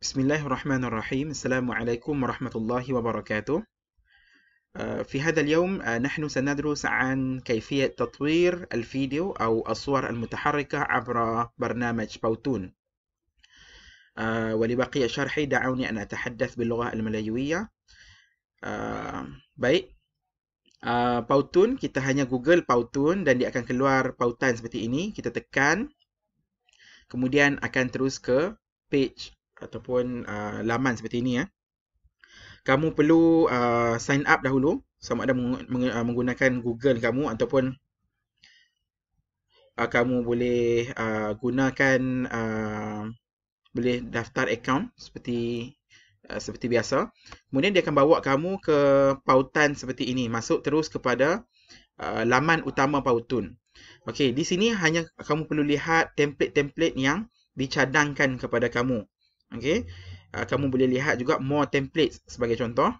بسم الله الرحمن الرحيم السلام عليكم ورحمة الله وبركاته في هذا اليوم uh, نحن سندرس عن كيفية تطوير الفيديو أو الصور المتحركة عبر برنامج بوتون uh, ولبقية شرحي دعوني أن أتحدث باللغة الملايوية uh, Baik بوتون kita hanya google بوتون dan dia akan keluar بوتان seperti ini kita tekan kemudian akan terus ke page ataupun uh, laman seperti ini ya. Kamu perlu uh, sign up dahulu sama ada uh, menggunakan Google kamu ataupun uh, kamu boleh uh, gunakan uh, boleh daftar account seperti uh, seperti biasa. Kemudian dia akan bawa kamu ke pautan seperti ini. Masuk terus kepada uh, laman utama pautun. Okey, di sini hanya kamu perlu lihat template-template yang dicadangkan kepada kamu. Okay. Uh, ah, kamu boleh lihat juga more templates sebagai contoh.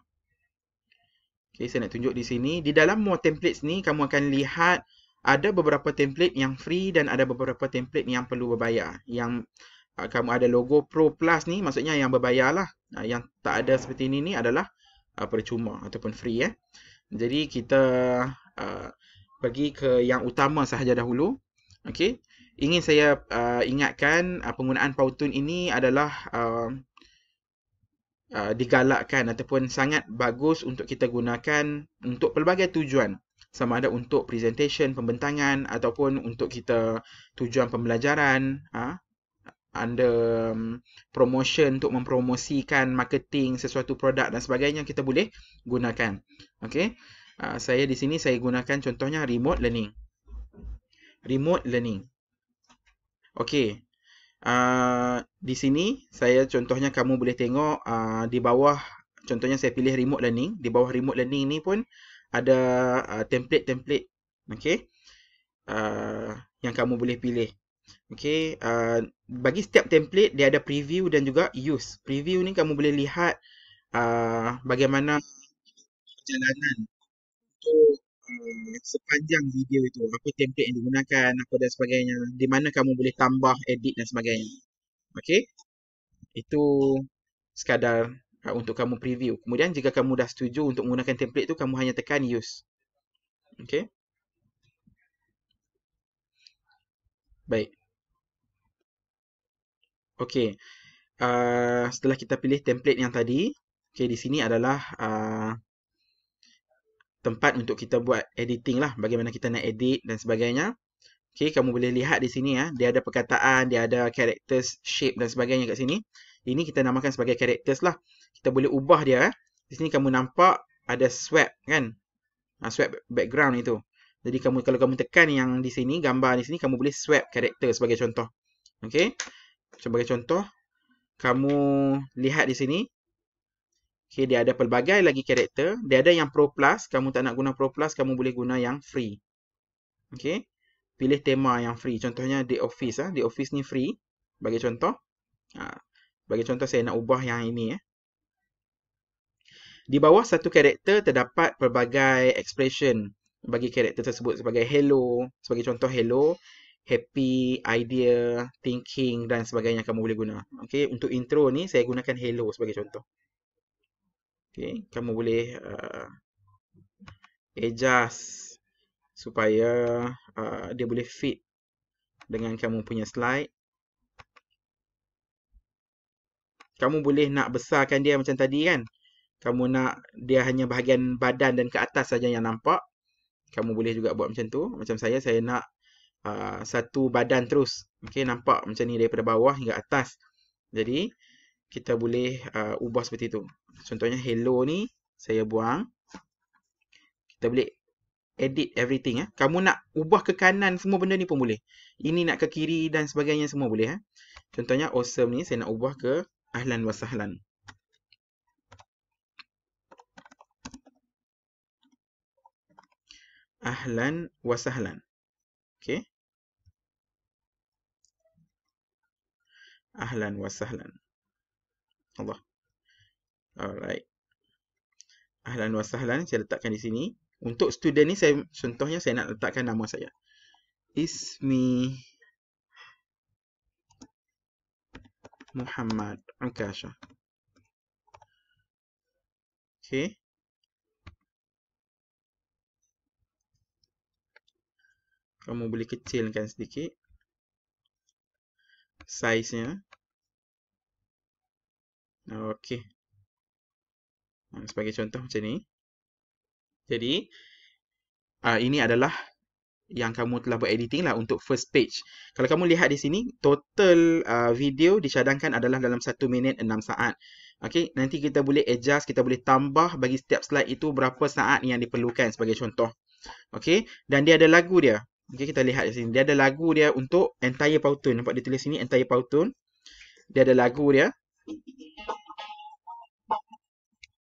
Okay, saya nak tunjuk di sini. Di dalam more templates ni, kamu akan lihat ada beberapa template yang free dan ada beberapa template yang perlu berbayar. Yang uh, kamu ada logo Pro Plus ni, maksudnya yang berbayar Uh, ah, yang tak ada seperti ini ni adalah uh, percuma ataupun free. Eh. Jadi, kita uh, pergi ke yang utama sahaja dahulu. Okay ingin saya uh, ingatkan uh, penggunaan pautun ini adalah uh, uh, digalakkan ataupun sangat bagus untuk kita gunakan untuk pelbagai tujuan sama ada untuk presentation pembentangan ataupun untuk kita tujuan pembelajaran uh, under um, promotion untuk mempromosikan marketing sesuatu produk dan sebagainya kita boleh gunakan okey uh, saya di sini saya gunakan contohnya remote learning remote learning Okey. Uh, di sini saya contohnya kamu boleh tengok uh, di bawah contohnya saya pilih remote learning di bawah remote learning ni pun ada ah, template-template uh, okey uh, yang kamu boleh pilih okey uh, bagi setiap template dia ada preview dan juga use preview ni kamu boleh lihat uh, bagaimana perjalanan untuk Uh, sepanjang video itu, apa template yang digunakan, apa dan sebagainya, di mana kamu boleh tambah, edit dan sebagainya. Okey? Itu sekadar uh, untuk kamu preview. Kemudian jika kamu dah setuju untuk menggunakan template itu, kamu hanya tekan use. Okey? Baik. Okey. Uh, setelah kita pilih template yang tadi, okey di sini adalah uh, tempat untuk kita buat editing lah. Bagaimana kita nak edit dan sebagainya. Okay, kamu boleh lihat di sini ya. Dia ada perkataan, dia ada characters, shape dan sebagainya kat sini. Ini kita namakan sebagai characters lah. Kita boleh ubah dia. Ya. Di sini kamu nampak ada swap kan. Ha, swap background itu. Jadi kamu kalau kamu tekan yang di sini, gambar di sini, kamu boleh swap character sebagai contoh. Okay. Sebagai contoh, kamu lihat di sini. Okay, dia ada pelbagai lagi karakter. Dia ada yang Pro Plus. Kamu tak nak guna Pro Plus, kamu boleh guna yang free. Okay. Pilih tema yang free. Contohnya The Office. Ha. Ah. The Office ni free. Bagi contoh. Ha. Bagi contoh, saya nak ubah yang ini. Eh. Di bawah satu karakter, terdapat pelbagai expression bagi karakter tersebut. Sebagai hello. Sebagai contoh, hello. Happy, idea, thinking dan sebagainya kamu boleh guna. Okay. Untuk intro ni, saya gunakan hello sebagai contoh okay. kamu boleh uh, adjust supaya uh, dia boleh fit dengan kamu punya slide kamu boleh nak besarkan dia macam tadi kan kamu nak dia hanya bahagian badan dan ke atas saja yang nampak kamu boleh juga buat macam tu macam saya saya nak uh, satu badan terus Okay, nampak macam ni daripada bawah hingga atas jadi kita boleh uh, ubah seperti itu. Contohnya hello ni saya buang. Kita boleh edit everything. Eh. Kamu nak ubah ke kanan semua benda ni pun boleh. Ini nak ke kiri dan sebagainya semua boleh. Eh. Contohnya awesome ni saya nak ubah ke ahlan wasahlan. Ahlan wasahlan, sahlan. Okay. Ahlan wa sahlan. Allah. Alright. Ahlan wa sahlan. Saya letakkan di sini. Untuk student ni, saya, contohnya saya nak letakkan nama saya. Ismi Muhammad Akasha. Okay. Kamu boleh kecilkan sedikit. Saiznya. Okey. Hmm, sebagai contoh macam ni. Jadi, uh, ini adalah yang kamu telah buat editing lah untuk first page. Kalau kamu lihat di sini, total uh, video dicadangkan adalah dalam 1 minit 6 saat. Okey, nanti kita boleh adjust, kita boleh tambah bagi setiap slide itu berapa saat yang diperlukan sebagai contoh. Okey, dan dia ada lagu dia. Okey, kita lihat di sini. Dia ada lagu dia untuk entire powtoon. Nampak dia tulis sini, entire powtoon. Dia ada lagu dia.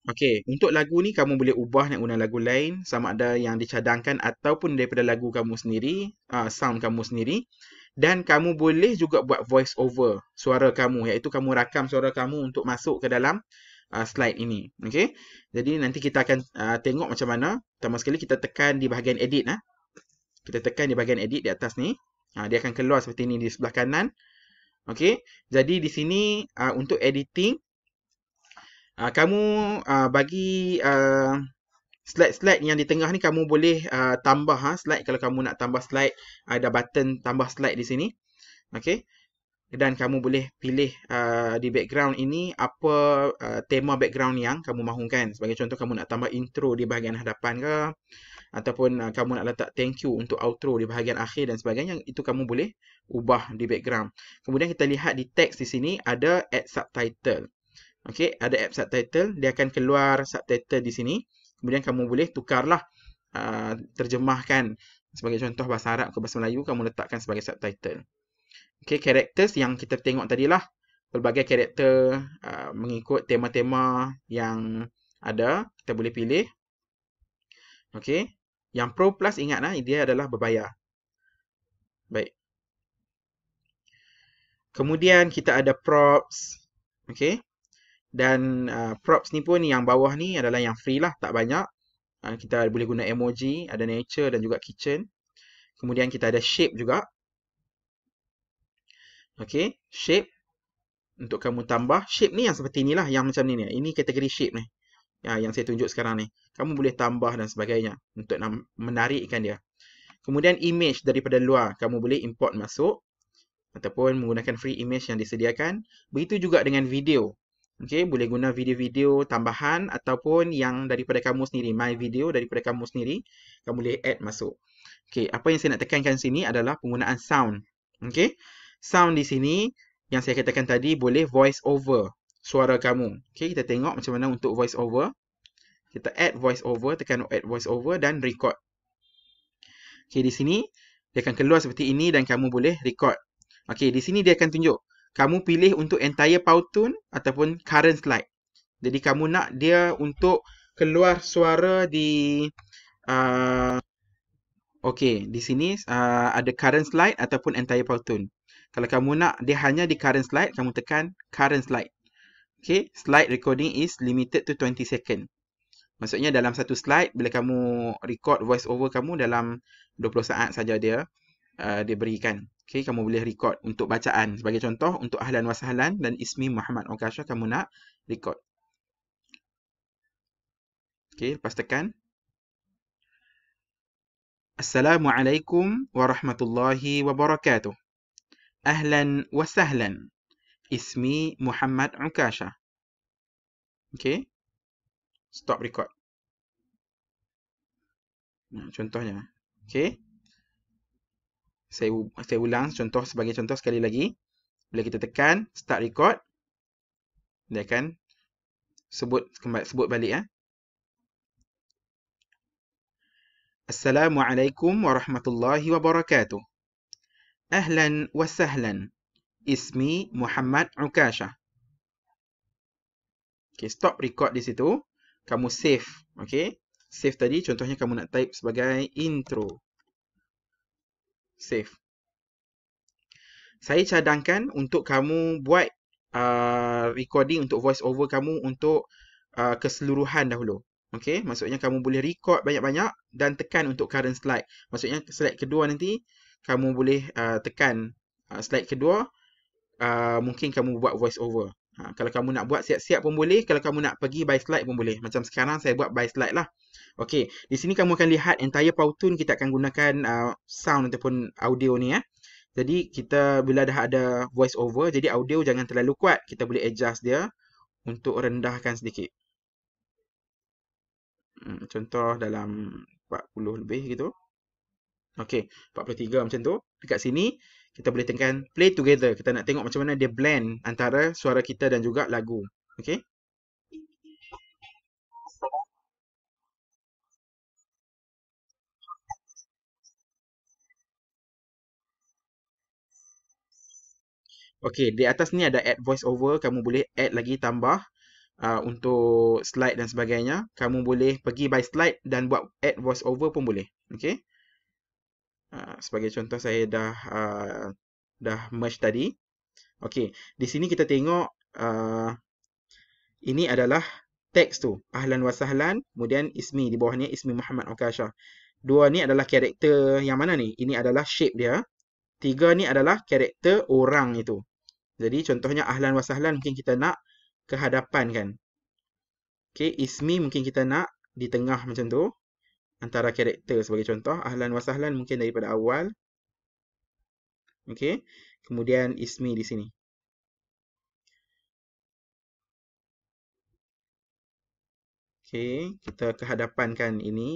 Okey, untuk lagu ni kamu boleh ubah nak guna lagu lain sama ada yang dicadangkan ataupun daripada lagu kamu sendiri, uh, sound kamu sendiri. Dan kamu boleh juga buat voice over suara kamu iaitu kamu rakam suara kamu untuk masuk ke dalam uh, slide ini. Okey. Jadi nanti kita akan uh, tengok macam mana. Pertama sekali kita tekan di bahagian edit ah. Kita tekan di bahagian edit di atas ni. Uh, dia akan keluar seperti ini di sebelah kanan. Okey. Jadi di sini uh, untuk editing Uh, kamu uh, bagi uh, slide-slide yang di tengah ni kamu boleh uh, tambah ha, slide kalau kamu nak tambah slide. Ada button tambah slide di sini. Okay. Dan kamu boleh pilih uh, di background ini apa uh, tema background yang kamu mahukan. Sebagai contoh kamu nak tambah intro di bahagian hadapan ke. Ataupun uh, kamu nak letak thank you untuk outro di bahagian akhir dan sebagainya. Itu kamu boleh ubah di background. Kemudian kita lihat di teks di sini ada add subtitle. Okey, ada app subtitle, dia akan keluar subtitle di sini. Kemudian kamu boleh tukarlah uh, terjemahkan sebagai contoh bahasa Arab ke bahasa Melayu kamu letakkan sebagai subtitle. Okey, characters yang kita tengok tadilah pelbagai karakter uh, mengikut tema-tema yang ada, kita boleh pilih. Okey. Yang Pro Plus ingatlah dia adalah berbayar. Baik. Kemudian kita ada props. Okey. Dan uh, props ni pun yang bawah ni adalah yang free lah, tak banyak. Uh, kita boleh guna emoji, ada nature dan juga kitchen. Kemudian kita ada shape juga. Okay, shape. Untuk kamu tambah, shape ni yang seperti inilah, yang macam ni ni. Ini kategori shape ni. Ya, yang saya tunjuk sekarang ni. Kamu boleh tambah dan sebagainya untuk menarikkan dia. Kemudian image daripada luar, kamu boleh import masuk. Ataupun menggunakan free image yang disediakan. Begitu juga dengan video. Okay, boleh guna video-video tambahan ataupun yang daripada kamu sendiri, my video daripada kamu sendiri, kamu boleh add masuk. Okay, apa yang saya nak tekankan sini adalah penggunaan sound. Okay, Sound di sini yang saya katakan tadi boleh voice over suara kamu. Okay, kita tengok macam mana untuk voice over. Kita add voice over, tekan add voice over dan record. Okay, di sini dia akan keluar seperti ini dan kamu boleh record. Okay, di sini dia akan tunjuk kamu pilih untuk entire powtoon ataupun current slide. Jadi kamu nak dia untuk keluar suara di uh, Okey, di sini uh, ada current slide ataupun entire powtoon. Kalau kamu nak dia hanya di current slide, kamu tekan current slide. Okay, slide recording is limited to 20 second. Maksudnya dalam satu slide bila kamu record voice over kamu dalam 20 saat saja dia uh, dia berikan. Okay, kamu boleh record untuk bacaan. Sebagai contoh, untuk Ahlan Wasahlan dan Ismi Muhammad Okasha, kamu nak record. Okay, lepas tekan. Assalamualaikum warahmatullahi wabarakatuh. Ahlan Wasahlan. Ismi Muhammad Okasha. Okay. Stop record. Nah, contohnya. Okay saya saya ulang contoh sebagai contoh sekali lagi bila kita tekan start record dia akan sebut sebut balik ya Assalamualaikum warahmatullahi wabarakatuh Ahlan wa sahlan ismi Muhammad Ukasha Okay, stop record di situ. Kamu save. Okay. Save tadi contohnya kamu nak type sebagai intro save. Saya cadangkan untuk kamu buat uh, recording untuk voice over kamu untuk uh, keseluruhan dahulu. Okay, maksudnya kamu boleh record banyak-banyak dan tekan untuk current slide. Maksudnya slide kedua nanti kamu boleh uh, tekan uh, slide kedua. Uh, mungkin kamu buat voice over. Ha, kalau kamu nak buat siap-siap pun boleh. Kalau kamu nak pergi by slide pun boleh. Macam sekarang saya buat by slide lah. Okey, di sini kamu akan lihat entire pautun kita akan gunakan uh, sound ataupun audio ni ya. Eh. Jadi kita bila dah ada voice over, jadi audio jangan terlalu kuat. Kita boleh adjust dia untuk rendahkan sedikit. Hmm, contoh dalam 40 lebih gitu. Okey, 43 macam tu. Dekat sini kita boleh tengkan play together. Kita nak tengok macam mana dia blend antara suara kita dan juga lagu. Okey. Okey, di atas ni ada add voice over, kamu boleh add lagi tambah uh, untuk slide dan sebagainya. Kamu boleh pergi by slide dan buat add voice over pun boleh. Okey. Uh, sebagai contoh saya dah uh, dah merge tadi. Okey, di sini kita tengok uh, ini adalah teks tu. Ahlan wa sahlan, kemudian ismi di bawah ni ismi Muhammad Okasha. Dua ni adalah karakter yang mana ni? Ini adalah shape dia. Tiga ni adalah karakter orang itu. Jadi contohnya ahlan wasahlan mungkin kita nak kehadapan kan. Okey, ismi mungkin kita nak di tengah macam tu. Antara karakter sebagai contoh. Ahlan wasahlan mungkin daripada awal. Okey. Kemudian ismi di sini. Okey, kita kehadapankan ini.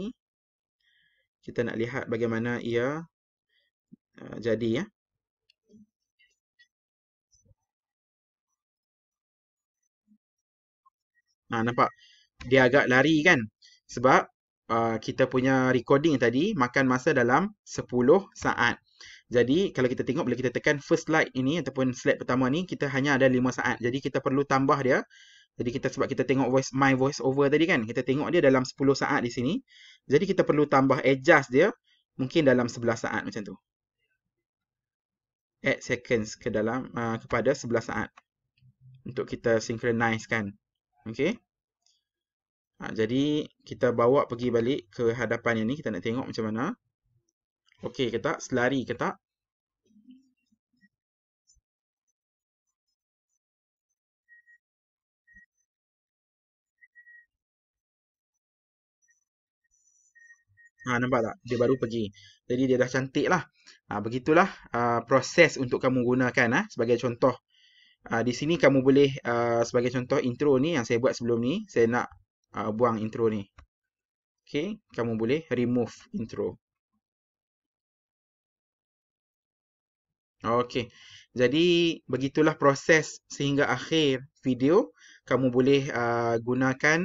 Kita nak lihat bagaimana ia uh, jadi ya. Ha, nampak? Dia agak lari kan? Sebab uh, kita punya recording tadi makan masa dalam 10 saat. Jadi kalau kita tengok bila kita tekan first slide ini ataupun slide pertama ni kita hanya ada 5 saat. Jadi kita perlu tambah dia. Jadi kita sebab kita tengok voice my voice over tadi kan. Kita tengok dia dalam 10 saat di sini. Jadi kita perlu tambah adjust dia mungkin dalam 11 saat macam tu. Add seconds ke dalam uh, kepada 11 saat. Untuk kita synchronize kan. Okay, Ha, jadi kita bawa pergi balik ke hadapan ni kita nak tengok macam mana. Okay, ke tak? Selari ke tak? Ha, nampak tak? Dia baru pergi. Jadi dia dah cantik lah. Ha, begitulah uh, proses untuk kamu gunakan ha, sebagai contoh uh, di sini kamu boleh uh, sebagai contoh intro ni yang saya buat sebelum ni saya nak uh, buang intro ni Okay, kamu boleh remove intro Okay, jadi begitulah proses sehingga akhir video kamu boleh uh, gunakan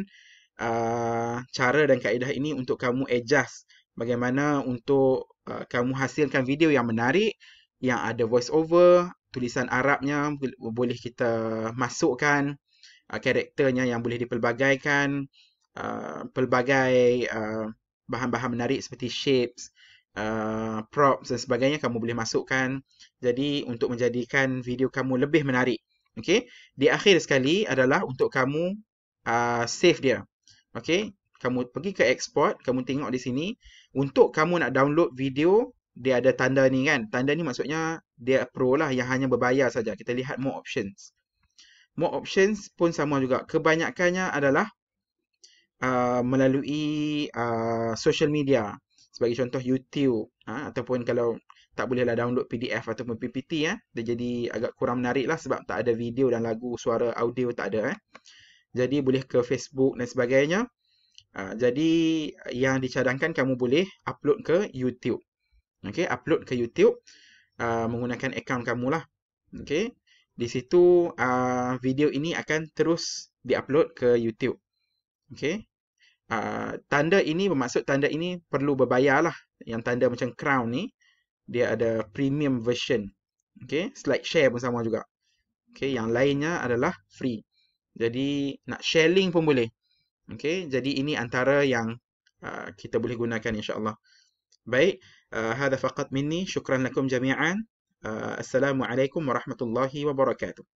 uh, cara dan kaedah ini untuk kamu adjust bagaimana untuk uh, kamu hasilkan video yang menarik yang ada voice over, tulisan Arabnya boleh kita masukkan uh, karakternya yang boleh dipelbagaikan uh, pelbagai uh, bahan-bahan uh, menarik seperti shapes Uh, props dan sebagainya kamu boleh masukkan jadi untuk menjadikan video kamu lebih menarik ok di akhir sekali adalah untuk kamu uh, save dia ok kamu pergi ke export kamu tengok di sini untuk kamu nak download video dia ada tanda ni kan. Tanda ni maksudnya dia pro lah yang hanya berbayar saja. Kita lihat more options. More options pun sama juga. Kebanyakannya adalah uh, melalui uh, social media. Sebagai contoh YouTube. Uh, ataupun kalau tak bolehlah download PDF ataupun PPT. Eh, dia jadi agak kurang menarik lah sebab tak ada video dan lagu, suara, audio tak ada. Eh. Jadi boleh ke Facebook dan sebagainya. Uh, jadi yang dicadangkan kamu boleh upload ke YouTube. Okey, upload ke YouTube uh, menggunakan akaun kamu lah. Okey, di situ uh, video ini akan terus diupload ke YouTube. Okey, uh, tanda ini bermaksud tanda ini perlu berbayar lah. Yang tanda macam crown ni, dia ada premium version. Okey, slide share pun sama juga. Okey, yang lainnya adalah free. Jadi, nak share link pun boleh. Okey, jadi ini antara yang uh, kita boleh gunakan insyaAllah. Baik. Baik. آه، هذا فقط مني شكرا لكم جميعا آه، السلام عليكم ورحمة الله وبركاته